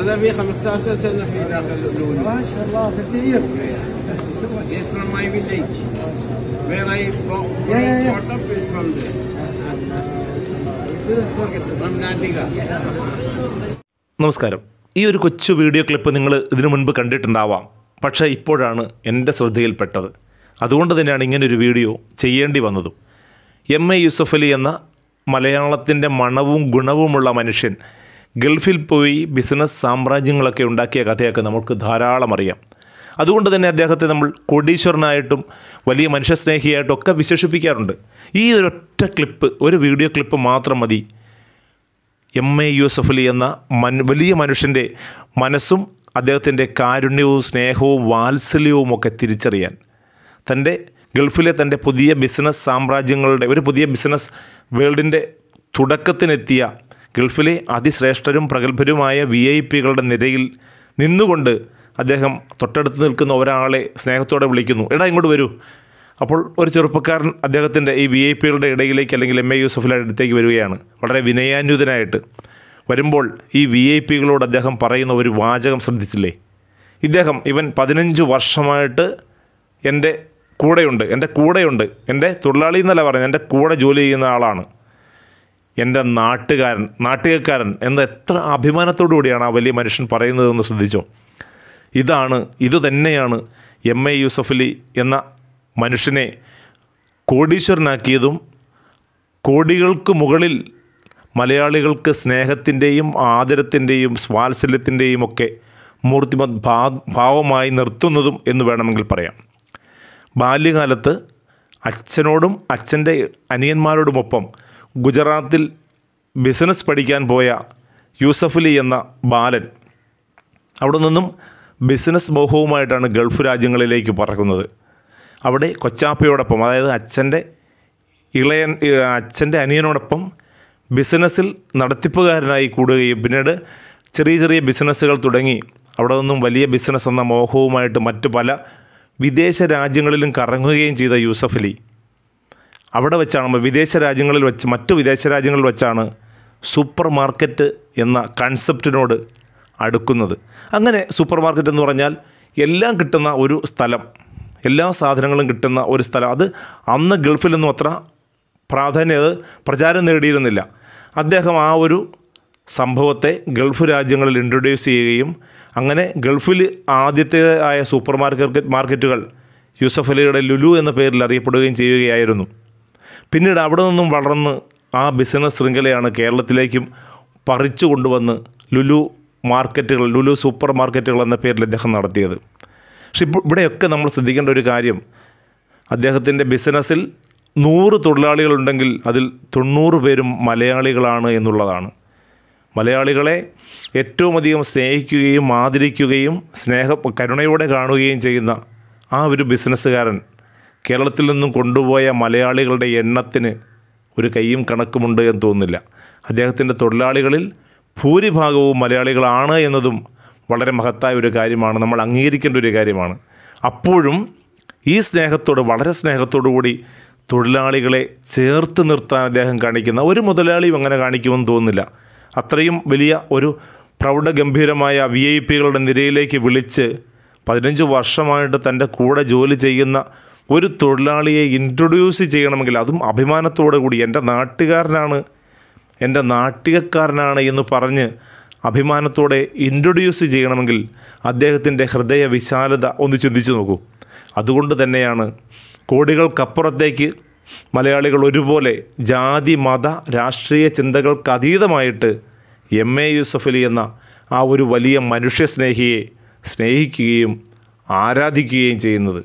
هذا به 15 سنه في داخل الاولى ما شاء الله 30 years yes from my village where i born yeah, yeah, yeah. നമസ്കാരം ഈ ഒരു കൊച്ചു വീഡിയോ ക്ലിപ്പ് നിങ്ങൾ ഇതിനു മുൻപ് കണ്ടിട്ടുണ്ടാവാം പക്ഷേ ഇപ്പോഴാണ് എൻ്റെ ശ്രദ്ധയിൽപ്പെട്ടത് അതുകൊണ്ട് തന്നെയാണ് ഇങ്ങനൊരു വീഡിയോ ചെയ്യേണ്ടി വന്നതും എം എ യൂസഫലി എന്ന മലയാളത്തിൻ്റെ മണവും ഗുണവുമുള്ള മനുഷ്യൻ ഗൾഫിൽ പോയി ബിസിനസ് സാമ്രാജ്യങ്ങളൊക്കെ ഉണ്ടാക്കിയ കഥയൊക്കെ നമുക്ക് ധാരാളം അറിയാം അതുകൊണ്ട് തന്നെ അദ്ദേഹത്തെ നമ്മൾ കോടീശ്വരനായിട്ടും വലിയ മനുഷ്യസ്നേഹിയായിട്ടും ഒക്കെ വിശേഷിപ്പിക്കാറുണ്ട് ഈ ഒരൊറ്റ ക്ലിപ്പ് ഒരു വീഡിയോ ക്ലിപ്പ് മാത്രം മതി എം എ യൂസഫ് അലി എന്ന മൻ വലിയ മനുഷ്യൻ്റെ മനസ്സും അദ്ദേഹത്തിൻ്റെ കാരുണ്യവും സ്നേഹവും വാത്സല്യവും ഒക്കെ തിരിച്ചറിയാൻ തൻ്റെ ഗൾഫിലെ തൻ്റെ പുതിയ ബിസിനസ് സാമ്രാജ്യങ്ങളുടെ ഒരു പുതിയ ബിസിനസ് വേൾഡിൻ്റെ തുടക്കത്തിനെത്തിയ ഗൾഫിലെ അതിശ്രേഷ്ഠരും പ്രഗത്ഭരുമായ വി ഐ പികളുടെ നിരയിൽ നിന്നുകൊണ്ട് അദ്ദേഹം തൊട്ടടുത്ത് നിൽക്കുന്ന ഒരാളെ സ്നേഹത്തോടെ വിളിക്കുന്നു എടാ ഇങ്ങോട്ട് വരൂ അപ്പോൾ ഒരു ചെറുപ്പക്കാരൻ അദ്ദേഹത്തിൻ്റെ ഈ വി ഐ പികളുടെ ഇടയിലേക്ക് അല്ലെങ്കിൽ എം എ യൂസഫിലയുടെ അടുത്തേക്ക് വരികയാണ് വളരെ വിനയാന്യുതനായിട്ട് വരുമ്പോൾ ഈ വി ഐ പികളോട് അദ്ദേഹം പറയുന്ന ഒരു വാചകം ശ്രദ്ധിച്ചില്ലേ ഇദ്ദേഹം ഇവൻ പതിനഞ്ച് വർഷമായിട്ട് എൻ്റെ കൂടെയുണ്ട് എൻ്റെ കൂടെയുണ്ട് എൻ്റെ തൊഴിലാളി എന്നല്ല പറഞ്ഞത് എൻ്റെ കൂടെ ജോലി ചെയ്യുന്ന ആളാണ് എൻ്റെ നാട്ടുകാരൻ നാട്ടുകാരൻ എന്ന എത്ര അഭിമാനത്തോടു കൂടിയാണ് ആ വലിയ മനുഷ്യൻ പറയുന്നതെന്ന് ശ്രദ്ധിച്ചോ ഇതാണ് ഇതുതന്നെയാണ് എം എ യൂസഫലി എന്ന മനുഷ്യനെ കോടീശ്വരനാക്കിയതും കോടികൾക്ക് മുകളിൽ മലയാളികൾക്ക് സ്നേഹത്തിൻ്റെയും ആദരത്തിൻ്റെയും സ്വാത്സല്യത്തിൻ്റെയും ഒക്കെ മൂർത്തിമത് ഭാ ഭാവമായി നിർത്തുന്നതും എന്ന് വേണമെങ്കിൽ പറയാം ബാല്യകാലത്ത് അച്ഛനോടും അച്ഛൻ്റെ അനിയന്മാരോടുമൊപ്പം ഗുജറാത്തിൽ ബിസിനസ് പഠിക്കാൻ പോയ യൂസഫലി എന്ന ബാലൻ അവിടെ നിന്നും ബിസിനസ് മോഹവുമായിട്ടാണ് ഗൾഫ് രാജ്യങ്ങളിലേക്ക് പറക്കുന്നത് അവിടെ കൊച്ചാപ്പയോടൊപ്പം അതായത് അച്ഛൻ്റെ ഇളയൻ അച്ഛൻ്റെ അനിയനോടൊപ്പം ബിസിനസ്സിൽ നടത്തിപ്പുകാരനായി കൂടുകയും പിന്നീട് ചെറിയ ചെറിയ ബിസിനസ്സുകൾ തുടങ്ങി അവിടെ നിന്നും വലിയ ബിസിനസ് എന്ന മോഹവുമായിട്ട് മറ്റു പല വിദേശ രാജ്യങ്ങളിലും കറങ്ങുകയും ചെയ്ത യൂസഫലി അവിടെ വെച്ചാണ് വിദേശ രാജ്യങ്ങളിൽ വെച്ച് മറ്റു വിദേശ രാജ്യങ്ങളിൽ വെച്ചാണ് സൂപ്പർ മാർക്കറ്റ് എന്ന കൺസെപ്റ്റിനോട് അടുക്കുന്നത് അങ്ങനെ സൂപ്പർ മാർക്കറ്റ് എന്ന് പറഞ്ഞാൽ എല്ലാം കിട്ടുന്ന ഒരു സ്ഥലം എല്ലാ സാധനങ്ങളും കിട്ടുന്ന ഒരു സ്ഥലം അത് അന്ന് ഗൾഫിലൊന്നും അത്ര പ്രാധാന്യത പ്രചാരം നേടിയിരുന്നില്ല അദ്ദേഹം ആ ഒരു സംഭവത്തെ ഗൾഫ് രാജ്യങ്ങളിൽ ഇൻട്രൊഡ്യൂസ് ചെയ്യുകയും അങ്ങനെ ഗൾഫിൽ ആദ്യത്തെ ആയ സൂപ്പർ മാർക്കറ്റ് മാർക്കറ്റുകൾ യൂസഫ് അലിയുടെ ലുലു എന്ന പേരിൽ അറിയപ്പെടുകയും ചെയ്യുകയായിരുന്നു പിന്നീട് അവിടെ നിന്നും വളർന്ന് ആ ബിസിനസ് ശൃംഖലയാണ് കേരളത്തിലേക്കും പറിച്ചു കൊണ്ടുവന്ന് ലുലു മാർക്കറ്റുകൾ ലുലു സൂപ്പർ മാർക്കറ്റുകൾ എന്ന പേരിൽ അദ്ദേഹം നടത്തിയത് പക്ഷെ ഇപ്പോൾ ഇവിടെയൊക്കെ നമ്മൾ ശ്രദ്ധിക്കേണ്ട ഒരു കാര്യം അദ്ദേഹത്തിൻ്റെ ബിസിനസ്സിൽ നൂറ് തൊഴിലാളികളുണ്ടെങ്കിൽ അതിൽ തൊണ്ണൂറ് പേരും മലയാളികളാണ് എന്നുള്ളതാണ് മലയാളികളെ ഏറ്റവും അധികം സ്നേഹിക്കുകയും ആദരിക്കുകയും സ്നേഹ കരുണയോടെ കാണുകയും ചെയ്യുന്ന ആ ഒരു ബിസിനസ്സുകാരൻ കേരളത്തിൽ നിന്നും കൊണ്ടുപോയ മലയാളികളുടെ എണ്ണത്തിന് ഒരു കൈയും കണക്കുമുണ്ട് എന്ന് തോന്നുന്നില്ല അദ്ദേഹത്തിൻ്റെ തൊഴിലാളികളിൽ ഭൂരിഭാഗവും മലയാളികളാണ് എന്നതും വളരെ മഹത്തായ ഒരു കാര്യമാണ് നമ്മൾ അംഗീകരിക്കേണ്ട ഒരു കാര്യമാണ് അപ്പോഴും ഈ സ്നേഹത്തോട് വളരെ സ്നേഹത്തോടു കൂടി തൊഴിലാളികളെ ചേർത്ത് നിർത്താൻ അദ്ദേഹം കാണിക്കുന്ന ഒരു മുതലാളിയും അങ്ങനെ കാണിക്കുമെന്ന് തോന്നുന്നില്ല അത്രയും വലിയ ഒരു പ്രൗഢഗംഭീരമായ വി ഐ പികളുടെ നിരയിലേക്ക് വിളിച്ച് പതിനഞ്ച് വർഷമായിട്ട് തൻ്റെ കൂടെ ജോലി ചെയ്യുന്ന ഒരു തൊഴിലാളിയെ ഇൻട്രൊഡ്യൂസ് ചെയ്യണമെങ്കിൽ അതും അഭിമാനത്തോടു കൂടി എൻ്റെ നാട്ടുകാരനാണ് എൻ്റെ നാട്ടികക്കാരനാണ് എന്ന് പറഞ്ഞ് അഭിമാനത്തോടെ ഇൻട്രൊഡ്യൂസ് ചെയ്യണമെങ്കിൽ അദ്ദേഹത്തിൻ്റെ ഹൃദയ വിശാലത ഒന്ന് ചിന്തിച്ചു നോക്കൂ അതുകൊണ്ട് തന്നെയാണ് കോടികൾക്കപ്പുറത്തേക്ക് മലയാളികൾ ഒരുപോലെ ജാതി മത രാഷ്ട്രീയ ചിന്തകൾക്ക് അതീതമായിട്ട് എം എ യൂസഫലി എന്ന ആ ഒരു വലിയ മനുഷ്യസ്നേഹിയെ സ്നേഹിക്കുകയും ആരാധിക്കുകയും ചെയ്യുന്നത്